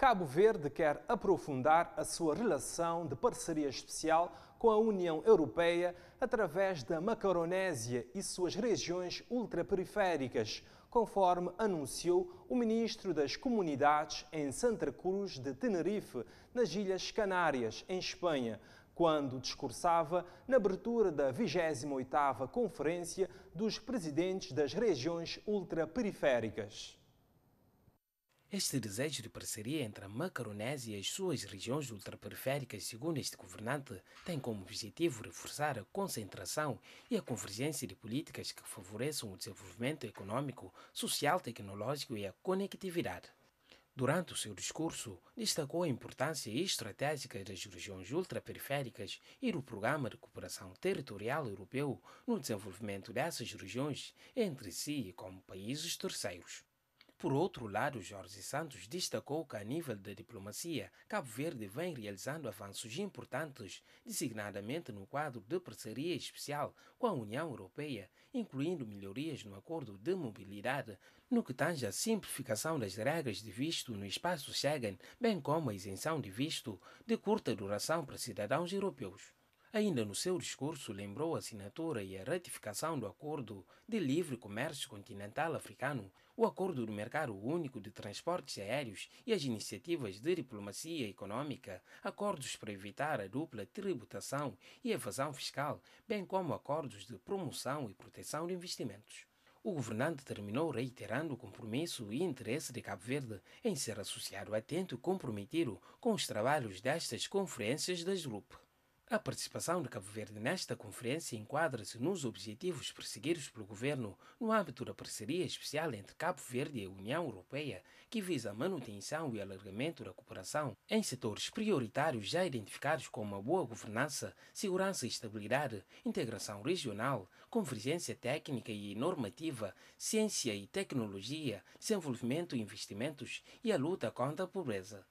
Cabo Verde quer aprofundar a sua relação de parceria especial com a União Europeia através da Macaronésia e suas regiões ultraperiféricas, conforme anunciou o ministro das Comunidades em Santa Cruz de Tenerife, nas Ilhas Canárias, em Espanha, quando discursava na abertura da 28ª Conferência dos Presidentes das Regiões Ultraperiféricas. Este desejo de parceria entre a Macaronésia e as suas regiões ultraperiféricas, segundo este governante, tem como objetivo reforçar a concentração e a convergência de políticas que favoreçam o desenvolvimento econômico, social, tecnológico e a conectividade. Durante o seu discurso, destacou a importância estratégica das regiões ultraperiféricas e do Programa de Cooperação Territorial Europeu no desenvolvimento dessas regiões entre si e como países terceiros. Por outro lado, Jorge Santos destacou que, a nível da diplomacia, Cabo Verde vem realizando avanços importantes, designadamente no quadro de parceria especial com a União Europeia, incluindo melhorias no acordo de mobilidade, no que tange à simplificação das regras de visto no espaço Schengen, bem como a isenção de visto de curta duração para cidadãos europeus. Ainda no seu discurso, lembrou a assinatura e a ratificação do Acordo de Livre Comércio Continental Africano, o Acordo do Mercado Único de Transportes Aéreos e as iniciativas de diplomacia econômica, acordos para evitar a dupla tributação e evasão fiscal, bem como acordos de promoção e proteção de investimentos. O governante terminou reiterando o compromisso e interesse de Cabo Verde em ser associado atento e comprometido com os trabalhos destas conferências das GLUP. A participação de Cabo Verde nesta conferência enquadra-se nos objetivos perseguidos pelo governo no âmbito da parceria especial entre Cabo Verde e a União Europeia, que visa a manutenção e alargamento da cooperação em setores prioritários já identificados como a boa governança, segurança e estabilidade, integração regional, convergência técnica e normativa, ciência e tecnologia, desenvolvimento e investimentos e a luta contra a pobreza.